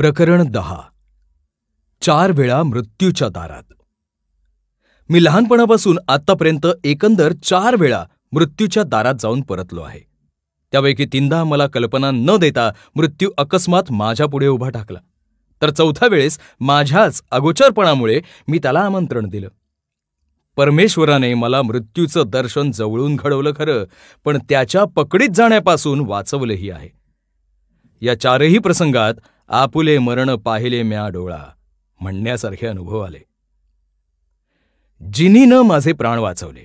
प्रकरण दहा चार वेळा मृत्यूच्या दारात मी लहानपणापासून आतापर्यंत एकंदर चार वेळा मृत्यूच्या दारात जाऊन परतलो आहे त्यापैकी तीनदा मला कल्पना न देता मृत्यू अकस्मात माझ्यापुढे उभा टाकला तर चौथ्या वेळेस माझ्याच अगोचरपणामुळे मी त्याला आमंत्रण दिलं परमेश्वराने मला मृत्यूचं दर्शन जवळून घडवलं खरं पण त्याच्या पकडीत जाण्यापासून वाचवलंही आहे या चारही प्रसंगात आपुले मरण पाहिले म्या डोळा म्हणण्यासारखे अनुभव आले जिनीनं माझे प्राण वाचवले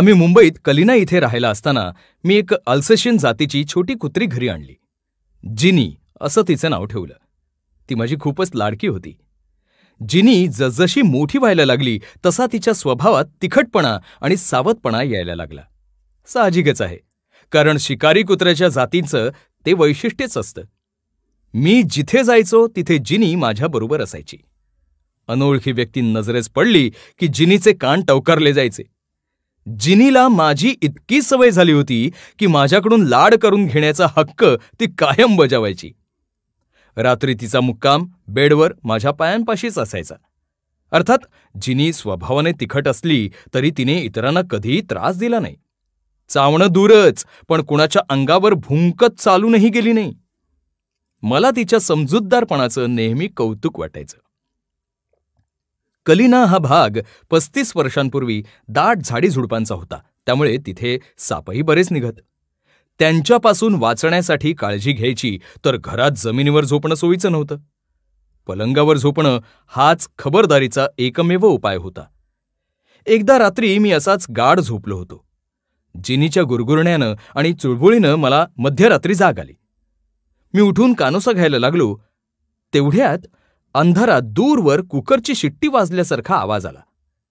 आम्ही मुंबईत कलिना इथे राहायला असताना मी एक अल्सेशियन जातीची छोटी कुत्री घरी आणली जिनी असं तिचं नाव ठेवलं ती माझी खूपच लाडकी होती जिनी जसजशी मोठी व्हायला लागली तसा तिच्या स्वभावात तिखटपणा आणि सावधपणा यायला लागला साहजिकच आहे कारण शिकारी कुत्र्याच्या जातींचं ते वैशिष्ट्यच असतं मी जिथे जायचो तिथे जिनी माझ्याबरोबर असायची अनोळखी व्यक्ती नजरेस पडली की जिनीचे कान टवकारले जायचे जिनीला माझी इतकी सवय झाली होती की माझ्याकडून लाड करून घेण्याचा हक्क ती कायम बजावायची रात्री तिचा मुक्काम बेडवर माझ्या पायांपाशीच असायचा अर्थात जिनी स्वभावाने तिखट असली तरी तिने इतरांना कधीही त्रास दिला नाही चावणं दूरच पण कुणाच्या अंगावर भुंकत चालूनही गेली नाही मला तिच्या समजूतदारपणाचं नेहमी कौतुक वाटायचं कलिना हा भाग पस्तीस वर्षांपूर्वी दाट झाडी झुडपांचा होता त्यामुळे तिथे सापही बरेच निघत त्यांच्यापासून वाचण्यासाठी काळजी घ्यायची तर घरात जमिनीवर झोपणं सोयीचं नव्हतं पलंगावर झोपणं हाच खबरदारीचा एकमेव उपाय होता एकदा रात्री मी असाच गाढ झोपलो होतो जिनीच्या गुरगुरण्यानं आणि चुळबुळीनं मला मध्यरात्री जाग आली मी उठून कानोसा घ्यायला लागलो तेवढ्यात अंधारात दूरवर कुकरची शिट्टी वाजल्यासारखा आवाज आला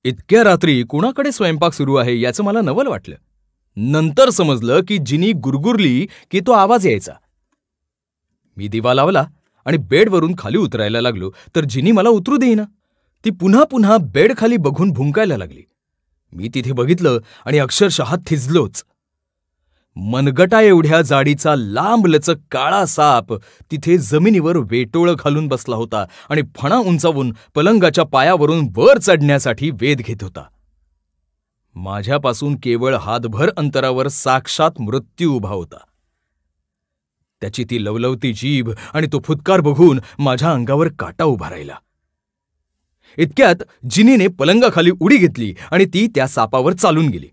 इतक्या रात्री कुणाकडे स्वयंपाक सुरू आहे याचं मला नवल वाटलं नंतर समजलं की जिनी गुरगुरली की तो आवाज यायचा मी दिवा लावला आणि बेडवरून खाली उतरायला लागलो तर जिनी मला उतरू देईना ती पुन्हा पुन्हा बेडखाली बघून भुंकायला लागली मी तिथे बघितलं आणि अक्षरशः थिजलोच मनगटा एवढ्या जाडीचा लांबलचक काळा साप तिथे जमिनीवर वेटोळं घालून बसला होता आणि फणा उंचावून पलंगाच्या पायावरून वर चढण्यासाठी वेध घेत होता माझ्यापासून केवळ हातभर अंतरावर साक्षात मृत्यू उभा होता त्याची ती लवलवती जीभ आणि तो फुतकार बघून माझ्या अंगावर काटा उभा राहिला इतक्यात जिनीने पलंगाखाली उडी घेतली आणि ती त्या सापावर चालून गेली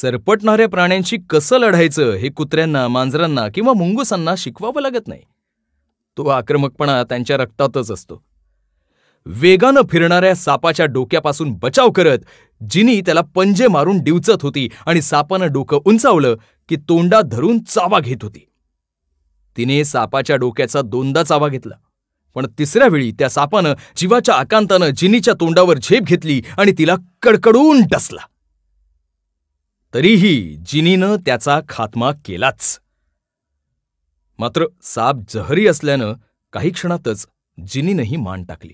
सरपटणाऱ्या प्राण्यांशी कसं लढायचं हे कुत्र्यांना मांजरांना किंवा मुंगुसांना शिकवावं लागत नाही तो आक्रमकपणा त्यांच्या रक्तातच असतो वेगानं फिरणाऱ्या सापाच्या डोक्यापासून बचाव करत जिनी त्याला पंजे मारून डिवचत होती आणि सापानं डोकं उंचावलं की तोंडात धरून चावा घेत होती तिने सापाच्या डोक्याचा दोनदा चावा घेतला पण तिसऱ्या वेळी त्या सापानं जीवाच्या आकांतानं जिनीच्या तोंडावर झेप घेतली आणि तिला कडकडून डसला तरीही जिनीनं त्याचा खात्मा केलाच मात्र साप जहरी असल्यानं काही क्षणातच जिनीनंही मान टाकली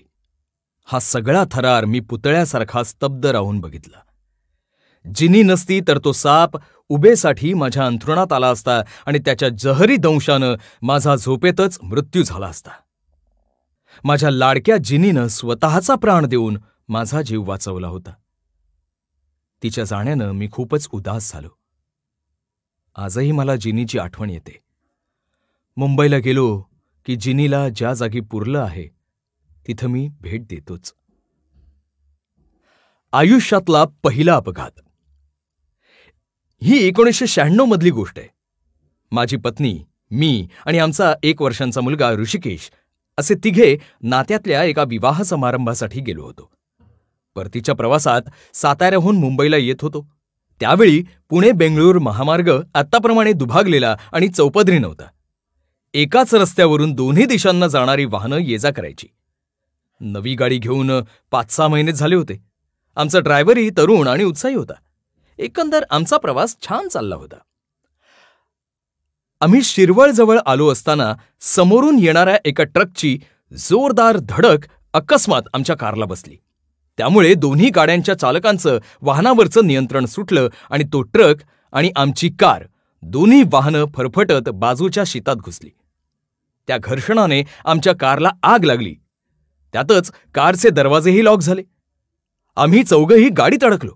हा सगळा थरार मी पुतळ्यासारखा स्तब्ध राहून बघितला जिनी नसती तर तो साप उबेसाठी माझ्या अंथरुणात आला असता आणि त्याच्या जहरी दंशानं माझा झोपेतच मृत्यू झाला असता माझ्या लाडक्या जिनीनं स्वतःचा प्राण देऊन माझा जीव वाचवला होता तिच्या जाण्यानं मी खूपच उदास झालो आजही मला जिनीची आठवण येते मुंबईला गेलो की जिनीला ज्या जागी पुरलं आहे तिथं मी भेट देतोच आयुष्यातला पहिला अपघात ही एकोणीसशे शहाण्णव मधली गोष्ट आहे माझी पत्नी मी आणि आमचा एक वर्षांचा मुलगा ऋषिकेश असे तिघे नात्यातल्या एका विवाह समारंभासाठी गेलो होतो परतीच्या प्रवासात साताऱ्याहून मुंबईला येत होतो त्यावेळी पुणे बेंगळूर महामार्ग आत्ताप्रमाणे दुभागलेला आणि चौपदरी नव्हता एकाच रस्त्यावरून दोन्ही दिशांना जाणारी वाहनं ये जा करायची नवी गाडी घेऊन पाच सहा महिने झाले होते आमचा ड्रायव्हरही तरुण आणि उत्साही होता एकंदर आमचा प्रवास छान चालला होता आम्ही शिरवळजवळ आलो असताना समोरून येणाऱ्या एका ट्रकची जोरदार धडक अकस्मात आमच्या कारला बसली त्यामुळे दोन्ही गाड्यांच्या चालकांचं वाहनावरचं नियंत्रण सुटलं आणि तो ट्रक आणि आमची कार दोन्ही वाहनं फरफटत बाजूच्या शेतात घुसली त्या घर्षणाने आमच्या कारला आग लागली त्यातच कारचे दरवाजेही लॉक झाले आम्ही चौघही गाडीत अडकलो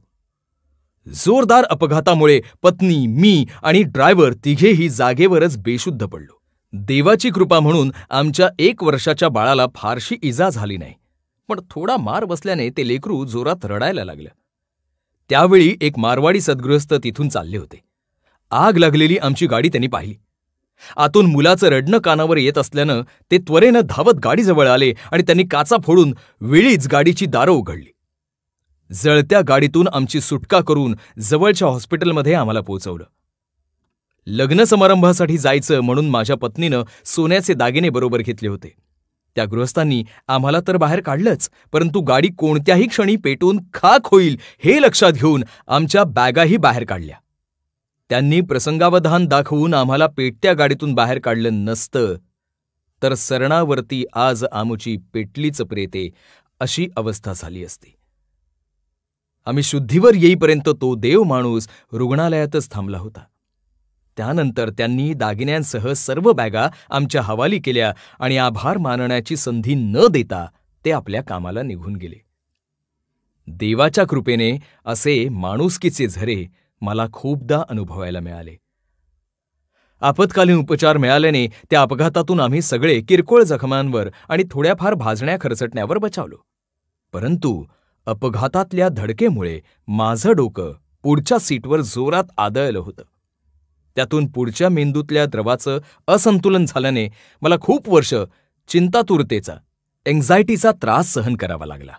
जोरदार अपघातामुळे पत्नी मी आणि ड्रायव्हर तिघेही जागेवरच बेशुद्ध पडलो देवाची कृपा म्हणून आमच्या एक वर्षाच्या बाळाला फारशी इजा झाली नाही पण थोडा मार बसल्याने ते लेकरू जोरात रडायला लागलं त्यावेळी एक मारवाडी सद्गृहस्त तिथून चालले होते आग लागलेली आमची गाडी त्यांनी पाहिली आतून मुलाचं रडणं कानावर येत असल्यानं ते त्वरेनं धावत गाडीजवळ आले आणि त्यांनी काचा फोडून वेळीच गाडीची दारं उघडली जळत्या गाडीतून आमची सुटका करून जवळच्या हॉस्पिटलमध्ये आम्हाला पोहोचवलं लग्न समारंभासाठी जायचं म्हणून माझ्या पत्नीनं सोन्याचे दागिने बरोबर घेतले होते त्या गृहस्थांनी आम्हाला तर बाहेर काढलंच परंतु गाडी कोणत्याही क्षणी पेटून खाक होईल हे लक्षात घेऊन आमच्या बॅगाही बाहेर काढल्या त्यांनी प्रसंगावधान दाखवून आम्हाला पेटत्या गाडीतून बाहेर काढलं नसतं तर सरणावरती आज आमची पेटलीच प्रेते अशी अवस्था झाली असती आम्ही शुद्धीवर येईपर्यंत तो देव माणूस रुग्णालयातच थांबला होता त्यानंतर त्यांनी दागिन्यांसह सर्व बॅगा आमच्या हवाली केल्या आणि आभार मानण्याची संधी न देता ते आपल्या कामाला निघून गेले देवाच्या कृपेने असे माणुसकीचे झरे मला खूपदा अनुभवायला मिळाले आपत्कालीन उपचार मिळाल्याने त्या अपघातातून आम्ही सगळे किरकोळ जखमांवर आणि थोड्याफार भाजण्या खरचटण्यावर बचावलो परंतु अपघातातल्या धडकेमुळे माझं डोकं पुढच्या सीटवर जोरात आदळलं होतं त्यातून पुढच्या मेंदूतल्या द्रवाचं असंतुलन झाल्याने मला खूप वर्ष चिंतातुरतेचा एन्झायटीचा त्रास सहन करावा लागला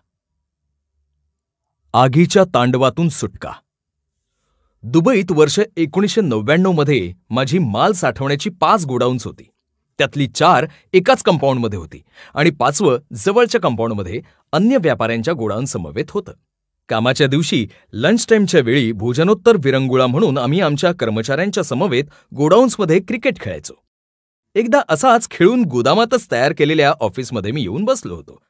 आगीच्या तांडवातून सुटका दुबईत वर्ष एकोणीसशे नव्याण्णवमध्ये माझी माल साठवण्याची पाच गोडाऊन्स होती त्यातली चार एकाच कंपाऊंडमध्ये होती आणि पाचवं जवळच्या कंपाऊंडमध्ये अन्य व्यापाऱ्यांच्या गोडाऊन समवेत होतं कामाच्या दिवशी लंच टाईमच्या वेळी भोजनोत्तर विरंगुळा म्हणून आम्ही आमच्या कर्मचाऱ्यांच्या समवेत गोडाऊन्समध्ये क्रिकेट खेळायचो एकदा असाच खेळून गोदामातच तयार केलेल्या ऑफिसमध्ये मी येऊन बसलो होतो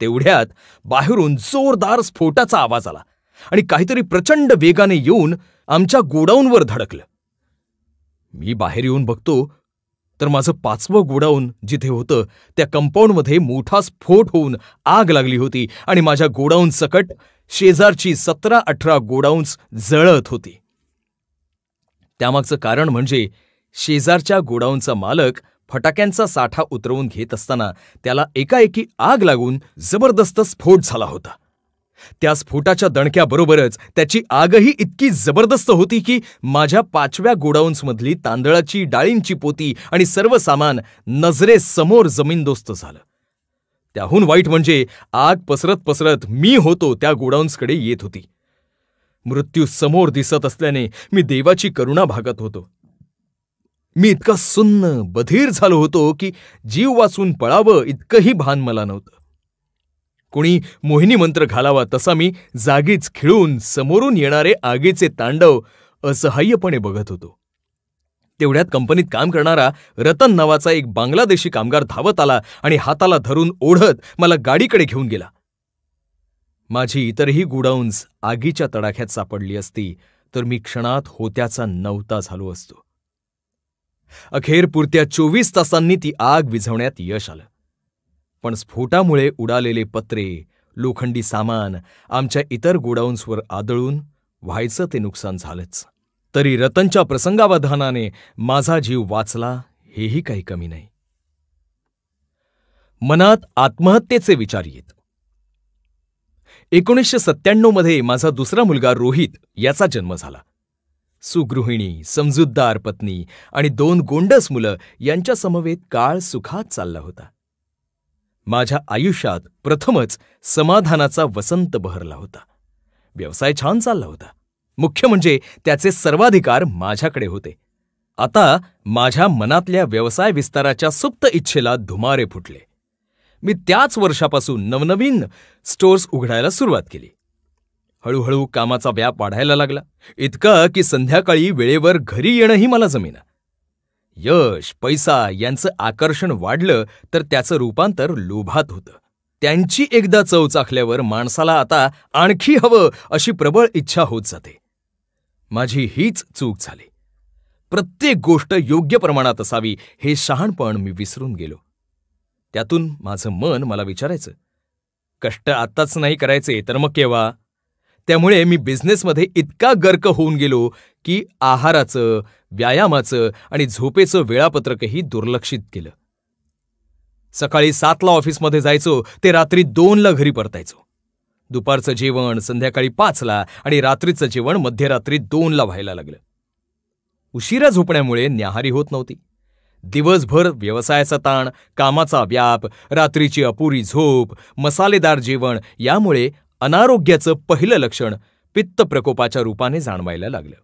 तेवढ्यात बाहेरून जोरदार स्फोटाचा आवाज आला आणि काहीतरी प्रचंड वेगाने येऊन आमच्या गोडाऊनवर धडकलं मी बाहेर येऊन बघतो तर माझं पाचवं गोडाऊन जिथे होतं त्या कंपाऊंडमध्ये मोठा स्फोट होऊन आग लागली होती आणि माझ्या गोडाऊन सकट शेजारची सतरा अठरा गोडाऊन्स जळत होती त्यामागचं कारण म्हणजे शेजारच्या गोडाऊनचा मालक फटाक्यांचा साठा उतरवून घेत असताना त्याला एकाएकी आग लागून जबरदस्त स्फोट झाला होता त्या स्फोटाच्या दणक्याबरोबरच त्याची आगही इतकी जबरदस्त होती की माझ्या पाचव्या गोडाऊन्समधली तांदळाची डाळींची पोती आणि सर्व सामान नजरेसमोर जमीनदोस्त झालं त्याहून वाईट म्हणजे आग पसरत पसरत मी होतो त्या गोडाऊन्सकडे येत होती मृत्यू समोर दिसत असल्याने मी देवाची करुणा भागत होतो मी इतका सुन्न बधीर झालो होतो की जीव वाचून पळावं इतकंही भान मला नव्हतं कोणी मोहिनी मंत्र घालावा तसा मी जागीच खिळून समोरून येणारे आगीचे तांडव असहाय्यपणे बघत होतो तेवढ्यात कंपनीत काम करणारा रतन नावाचा एक बांगलादेशी कामगार धावत आला आणि हाताला धरून ओढत मला गाडीकडे घेऊन गेला माझी इतरही गुडाऊन्स आगीच्या तडाख्यात सापडली असती तर मी क्षणात होत्याचा नवता झालो असतो अखेर पुरत्या चोवीस तासांनी ती आग विझवण्यात यश आलं पण स्फोटामुळे उडालेले पत्रे लोखंडी सामान आमच्या इतर गोडाऊन्सवर आदळून व्हायचं ते नुकसान झालंच तरी रतनच्या प्रसंगावधानाने माझा जीव वाचला हेही काही कमी नाही मनात आत्महत्येचे विचार येत एकोणीसशे सत्त्याण्णवमध्ये माझा दुसरा मुलगा रोहित याचा जन्म झाला सुगृहिणी समजूतदार पत्नी आणि दोन गोंडस मुलं यांच्या समवेत काळ सुखात चालला होता माझ्या आयुष्यात प्रथमच समाधानाचा वसंत बहरला होता व्यवसाय छान चालला होता मुख्य म्हणजे त्याचे सर्वाधिकार माझ्याकडे होते आता माझ्या मनातल्या व्यवसाय विस्ताराच्या सुप्त इच्छेला धुमारे फुटले मी त्याच वर्षापासून नवनवीन स्टोर्स उघडायला सुरुवात केली हळूहळू कामाचा व्याप वाढायला लागला इतका की संध्याकाळी वेळेवर घरी येणंही मला जमीन यश पैसा यांचं आकर्षण वाढलं तर त्याचं रूपांतर लोभात होतं त्यांची एकदा चव चाखल्यावर माणसाला आता आणखी हवं अशी प्रबळ इच्छा होत जाते माझी हीच चूक झाली प्रत्येक गोष्ट योग्य प्रमाणात असावी हे शहाणपण मी विसरून गेलो त्यातून माझं मन मला विचारायचं कष्ट आत्ताच नाही करायचे तर मग केव्हा त्यामुळे मी बिझनेसमध्ये इतका गर्क होऊन गेलो की आहाराचं व्यायामाचं आणि झोपेचं वेळापत्रकही दुर्लक्षित केलं सकाळी सातला ऑफिसमध्ये जायचो ते रात्री दोनला घरी परतायचो दुपारचं जेवण संध्याकाळी पाचला आणि रात्रीचं जेवण मध्यरात्री दोनला व्हायला लागलं उशिरा झोपण्यामुळे न्याहारी होत नव्हती दिवसभर व्यवसायाचा ताण कामाचा व्याप रात्रीची अपुरी झोप मसालेदार जेवण यामुळे अनारोग्याचं पहिलं लक्षण पित्त प्रकोपाच्या रूपाने जाणवायला लागलं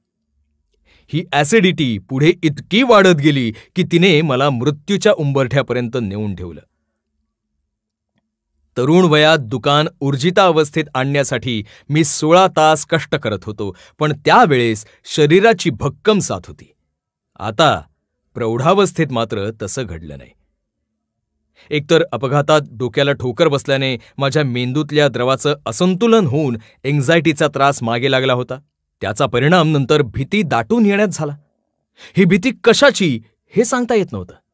ही ॲसिडिटी पुढे इतकी वाढत गेली की तिने मला मृत्यूच्या उंबरठ्यापर्यंत नेऊन ठेवलं तरुण वयात दुकान ऊर्जिता अवस्थेत आणण्यासाठी मी सोळा तास कष्ट करत होतो पण त्यावेळेस शरीराची भक्कम साथ होती आता प्रौढावस्थेत मात्र तसं घडलं नाही एकतर अपघातात डोक्याला ठोकर बसल्याने माझ्या मेंदूतल्या द्रवाचं असंतुलन होऊन एन्झायटीचा त्रास मागे लागला होता त्याचा परिणाम नंतर भीती दाटून येण्यात झाला ही भीती कशाची हे सांगता येत नव्हतं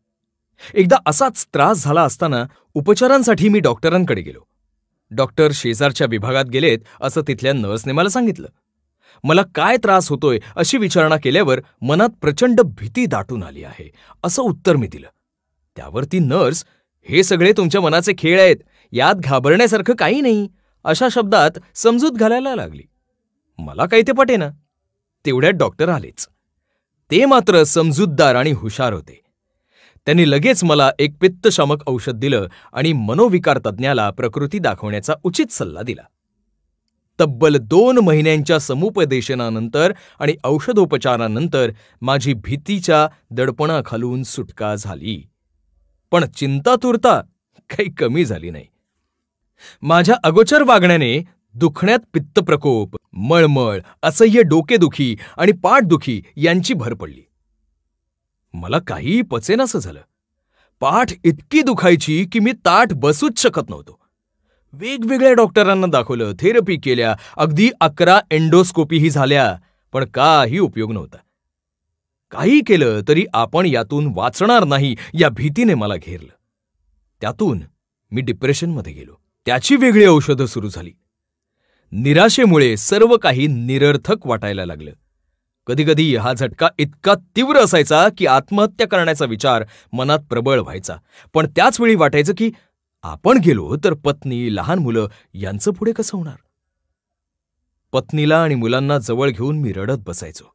एकदा असाच त्रास झाला असताना उपचारांसाठी मी डॉक्टरांकडे गेलो डॉक्टर शेजारच्या विभागात गेलेत असं तिथल्या नर्सने मला सांगितलं मला काय त्रास होतोय अशी विचारणा केल्यावर मनात प्रचंड भीती दाटून आली आहे असं उत्तर मी दिलं त्यावर ती नर्स हे सगळे तुमच्या मनाचे खेळ आहेत यात घाबरण्यासारखं काही नाही अशा शब्दात समजूत घालायला लागली मला काही ते पटेना तेवढ्यात डॉक्टर आलेच ते मात्र समजूतदार आणि हुशार होते त्यांनी लगेच मला एक पित्तशामक औषध दिलं आणि मनोविकार तज्ज्ञाला प्रकृती दाखवण्याचा उचित सल्ला दिला तब्बल दोन महिन्यांच्या समुपदेशनानंतर आणि औषधोपचारानंतर माझी भीतीच्या दडपणाखालून सुटका झाली पण चिंतातुरता काही कमी झाली नाही माझ्या अगोचर वागण्याने दुखण्यात पित्तप्रकोप मळमळ असह्य डोकेदुखी आणि पाठदुखी यांची भर पडली मला काहीही पचेनासं झालं पाठ इतकी दुखायची की मी ताट बसूच शकत नव्हतो वेगवेगळ्या डॉक्टरांना दाखवलं थेरपी केल्या अगदी अकरा एन्डोस्कोपीही झाल्या पण काही उपयोग नव्हता काही केलं तरी आपण यातून वाचणार नाही या भीतीने मला घेरलं त्यातून मी डिप्रेशनमध्ये गेलो त्याची वेगळी औषधं सुरू झाली निराशेमुळे सर्व काही निरर्थक वाटायला लागलं कधीकधी हा झटका इतका तीव्र असायचा की आत्महत्या करण्याचा विचार मनात प्रबळ व्हायचा पण त्याच वेळी वाटायचं की आपण गेलो तर पत्नी लहान मुलं यांचं पुढे कसं होणार पत्नीला आणि मुलांना जवळ घेऊन मी रडत बसायचो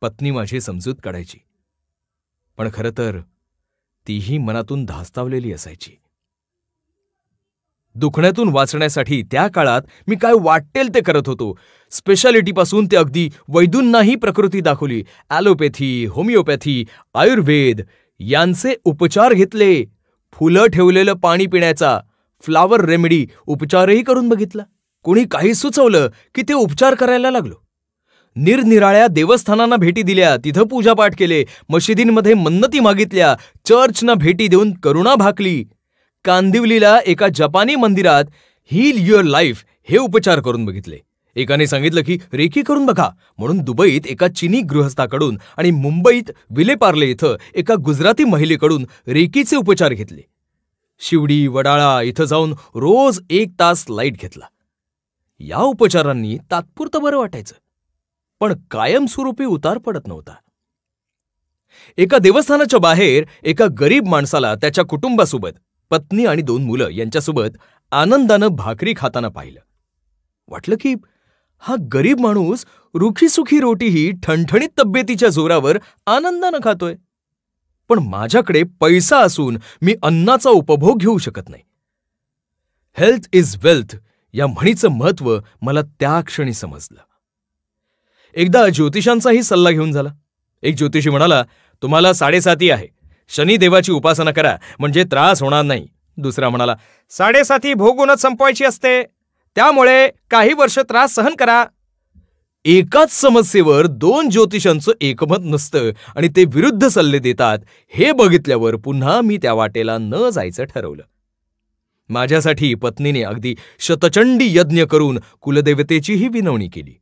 पत्नी माझी समजूत काढायची पण खरं तर तीही मनातून धास्तावलेली असायची दुखण्यातून वाचण्यासाठी त्या काळात मी काय वाटेल ते करत होतो स्पेशालिटीपासून ते अगदी वैदूंनाही प्रकृती दाखवली ॲलोपॅथी होमिओपॅथी आयुर्वेद यांचे उपचार घेतले फुलं ठेवलेलं पाणी पिण्याचा फ्लावर रेमेडी उपचारही करून बघितला कोणी काही सुचवलं की ते उपचार करायला लागलो निरनिराळ्या देवस्थानांना भेटी दिल्या तिथं पूजापाठ केले मशिदींमध्ये मन्नती मागितल्या चर्चना भेटी देऊन करुणा भाकली कांदिवलीला एका जपानी मंदिरात हील युअर लाईफ हे उपचार करून बघितले एकाने सांगितलं की रेकी करून बघा म्हणून दुबईत एका चिनी गृहस्थाकडून आणि मुंबईत विलेपार्ले इथं एका गुजराती महिलेकडून रेकीचे उपचार घेतले शिवडी वडाळा इथं जाऊन रोज एक तास लाईट घेतला या उपचारांनी तात्पुरतं बरं वाटायचं पण कायमस्वरूपी उतार पडत नव्हता एका देवस्थानाच्या बाहेर एका गरीब माणसाला त्याच्या कुटुंबासोबत पत्नी आणि दोन मुलं यांच्यासोबत आनंदानं भाकरी खाताना पाहिलं वाटलं की हा गरीब माणूस रुखीसुखी रोटीही ठणठणीत तब्येतीच्या जोरावर आनंदानं खातोय पण माझ्याकडे पैसा असून मी अन्नाचा उपभोग घेऊ शकत नाही हेल्थ इज वेल्थ या म्हणीचं महत्त्व मला त्या क्षणी समजलं एकदा ज्योतिषांचाही सल्ला घेऊन झाला एक ज्योतिषी म्हणाला तुम्हाला साडेसाती आहे शनिदेवाची उपासना करा म्हणजे त्रास होणार नाही दुसरा म्हणाला साडेसाती भोगूनच संपवायची असते त्यामुळे काही वर्ष त्रास सहन करा एकाच समस्येवर दोन ज्योतिषांचं एकमत नसतं आणि ते विरुद्ध सल्ले देतात हे बघितल्यावर पुन्हा मी त्या वाटेला न जायचं ठरवलं माझ्यासाठी पत्नीने अगदी शतचंडी यज्ञ करून कुलदेवतेचीही विनवणी केली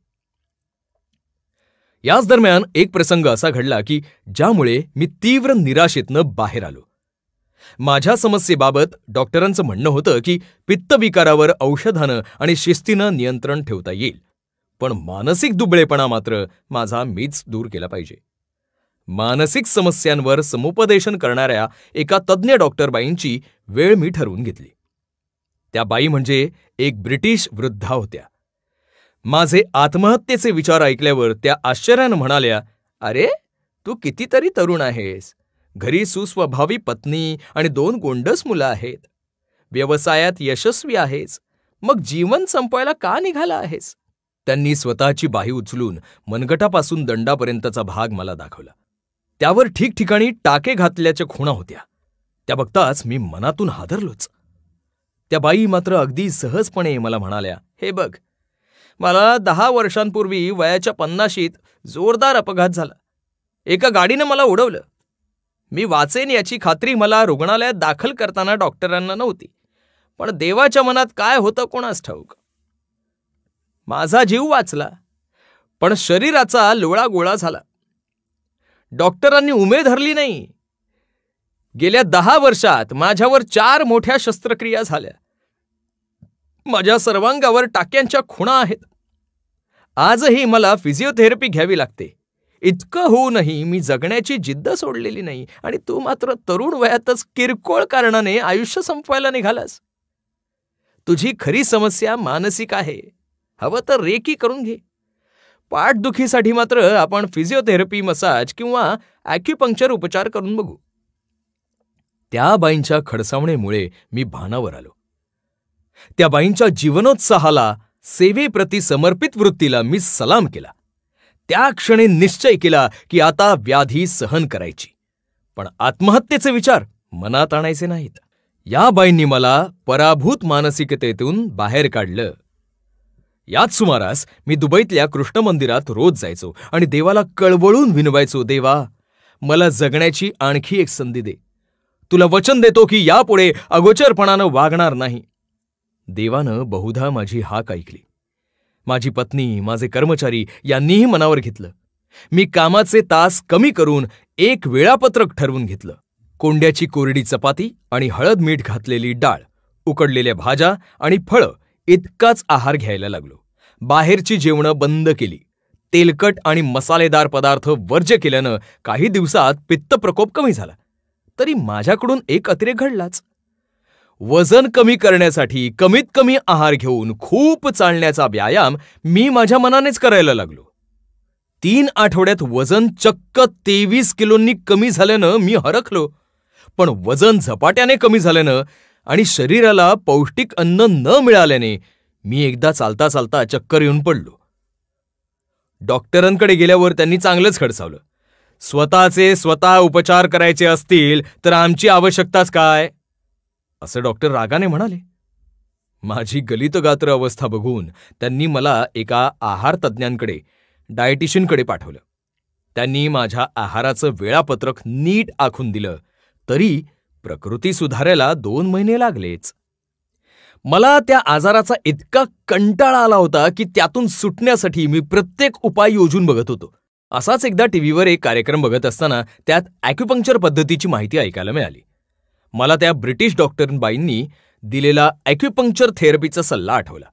याच दरम्यान एक प्रसंग असा घडला की ज्यामुळे मी तीव्र निराशेतनं बाहेर आलो माझ्या समस्येबाबत डॉक्टरांचं म्हणणं होतं की पित्तविकारावर औषधानं आणि शिस्तीनं नियंत्रण ठेवता येईल पण मानसिक दुबळेपणा मात्र माझा मीच दूर केला पाहिजे मानसिक समस्यांवर समुपदेशन करणाऱ्या एका तज्ज्ञ बाईंची वेळ मी ठरवून घेतली त्या बाई म्हणजे एक ब्रिटिश वृद्धा होत्या माझे आत्महत्येचे विचार ऐकल्यावर त्या आश्चर्यानं म्हणाल्या अरे तू कितीतरी तरुण आहेस घरी सुस्वभावी पत्नी आणि दोन गोंडस मुलं आहेत व्यवसायात यशस्वी आहेस मग जीवन संपवायला का निघाला आहेस त्यांनी स्वतःची बाही उचलून मनगटापासून दंडापर्यंतचा भाग मला दाखवला त्यावर ठिकठिकाणी टाके घातल्याच्या खुणा होत्या त्या बघताच मी मनातून हादरलोच त्या बाई मात्र अगदी सहजपणे मला म्हणाल्या हे बघ मला दहा वर्षांपूर्वी वयाच्या पन्नाशीत जोरदार अपघात झाला एका गाडीनं मला उडवलं मी वाचेन याची खात्री मला रुग्णालयात दाखल करताना डॉक्टरांना नव्हती पण देवाच्या मनात काय होतं कोणास ठाऊक माझा जीव वाचला पण शरीराचा लोळा गोळा झाला डॉक्टरांनी उमेद धरली नाही गेल्या दहा वर्षात माझ्यावर चार मोठ्या शस्त्रक्रिया झाल्या माझ्या सर्वांगावर टाक्यांच्या खुणा आहेत आजही मला फिजिओथेरपी घ्यावी लागते इतकं होऊनही मी जगण्याची जिद्द सोडलेली नाही आणि तू मात्र तरुण वयातच किरकोळ कारणाने आयुष्य संपवायला निघालास तुझी खरी समस्या मानसिक आहे हवं तर रेकी करून घे पाठदुखीसाठी मात्र आपण फिजिओथेरपी मसाज किंवा ॲक्युपंक्चर उपचार करून बघू त्या बाईंच्या खडसावणेमुळे मी भानावर आलो त्या बाईंच्या जीवनोत्साहाला सेवेप्रती समर्पित वृत्तीला मी सलाम केला त्या क्षणी निश्चय केला की आता व्याधी सहन करायची पण आत्महत्येचे विचार मनात आणायचे नाहीत या बाईंनी मला पराभूत मानसिकतेतून बाहेर काढलं याच सुमारास मी दुबईतल्या कृष्ण मंदिरात रोज जायचो आणि देवाला कळवळून विनवायचो देवा मला जगण्याची आणखी एक संधी दे तुला वचन देतो की यापुढे अगोचरपणानं वागणार नाही देवानं बहुधा माझी हाक ऐकली माझी पत्नी माझे कर्मचारी यांनीही मनावर घेतलं मी कामाचे तास कमी करून एक वेळापत्रक ठरवून घेतलं कोंड्याची कोरडी चपाती आणि हळद मीठ घातलेली डाळ उकडलेल्या भाज्या आणि फळं इतकाच आहार घ्यायला लागलो बाहेरची जेवणं बंद केली तेलकट आणि मसालेदार पदार्थ वर्ज्य केल्यानं काही दिवसात पित्तप्रकोप कमी झाला तरी माझ्याकडून एक अतिरेक घडलाच वजन कमी करण्यासाठी कमीत कमी आहार घेऊन खूप चालण्याचा व्यायाम मी माझ्या मनानेच करायला लागलो तीन आठवड्यात वजन चक्क तेवीस किलोंनी कमी झाल्यानं मी हरखलो पण वजन झपाट्याने कमी झाल्यानं आणि शरीराला पौष्टिक अन्न न मिळाल्याने मी एकदा चालता चालता चक्कर येऊन पडलो डॉक्टरांकडे गेल्यावर त्यांनी चांगलंच खडसावलं स्वतःचे स्वतः उपचार करायचे असतील तर आमची आवश्यकताच काय असं डॉक्टर रागाने म्हणाले माझी गलितगात्र अवस्था बघून त्यांनी मला एका आहार तज्ज्ञांकडे डायटिशियनकडे पाठवलं त्यांनी माझ्या आहाराचं वेळापत्रक नीट आखून दिलं तरी प्रकृती सुधारायला दोन महिने लागलेच मला त्या आजाराचा इतका कंटाळा आला होता की त्यातून सुटण्यासाठी मी प्रत्येक उपाय योजून बघत होतो असाच एकदा टीव्हीवर एक कार्यक्रम बघत असताना त्यात ॲक्युपंक्चर पद्धतीची माहिती ऐकायला मिळाली मला त्या ब्रिटिश डॉक्टरबाईंनी दिलेला ॲक्युपंक्चर थेरपीचा सल्ला आठवला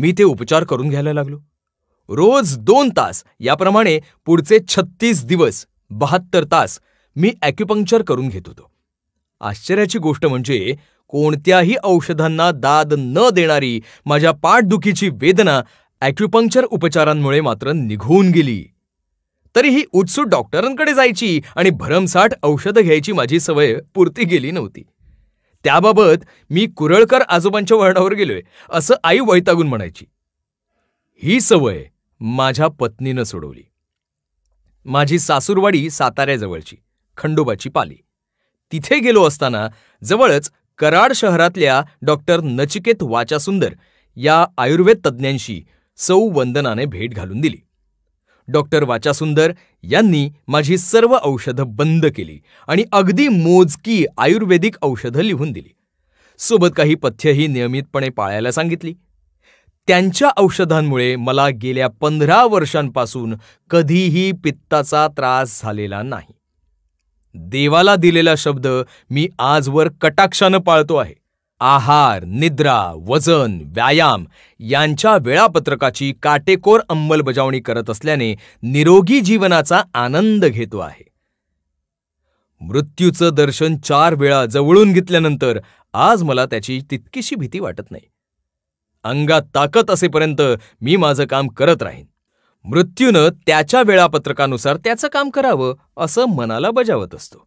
मी ते उपचार करून घ्यायला लागलो रोज दोन तास याप्रमाणे पुढचे छत्तीस दिवस बहात्तर तास मी ॲक्युपंक्चर करून घेत होतो आश्चर्याची गोष्ट म्हणजे कोणत्याही औषधांना दाद न देणारी माझ्या पाठदुखीची वेदना ॲक्युपंक्चर उपचारांमुळे मात्र निघून गेली तरीही उत्सुक डॉक्टरांकडे जायची आणि भरमसाठ औषधं घ्यायची माझी सवय पुरती गेली नव्हती त्याबाबत मी कुरळकर आजोबांच्या वळणावर गेलोय असं आई वैतागून म्हणायची ही सवय माझ्या पत्नीनं सोडवली माझी सासूरवाडी साताऱ्याजवळची खंडोबाची पाली तिथे गेलो असताना जवळच कराड शहरातल्या डॉक्टर नचिकेत वाचासुंदर या आयुर्वेद तज्ज्ञांशी सौ वंदनाने भेट घालून दिली डॉक्टर वाचासुंदर यांनी माझी सर्व औषधं बंद केली आणि अगदी मोजकी आयुर्वेदिक औषधं लिहून दिली सोबत काही पथ्यही नियमितपणे पाळायला सांगितली त्यांच्या औषधांमुळे मला गेल्या पंधरा वर्षांपासून कधीही पित्ताचा त्रास झालेला नाही देवाला दिलेला शब्द मी आजवर कटाक्षानं पाळतो आहे आहार निद्रा वजन व्यायाम यांच्या वेळापत्रकाची काटेकोर अंमलबजावणी करत असल्याने निरोगी जीवनाचा आनंद घेतो आहे मृत्यूचं दर्शन चार वेळा जवळून घेतल्यानंतर आज मला त्याची तितकीशी भीती वाटत नाही अंगात ताकद असेपर्यंत मी माझं काम करत राहीन मृत्यूनं त्याच्या वेळापत्रकानुसार त्याचं काम करावं असं मनाला बजावत असतो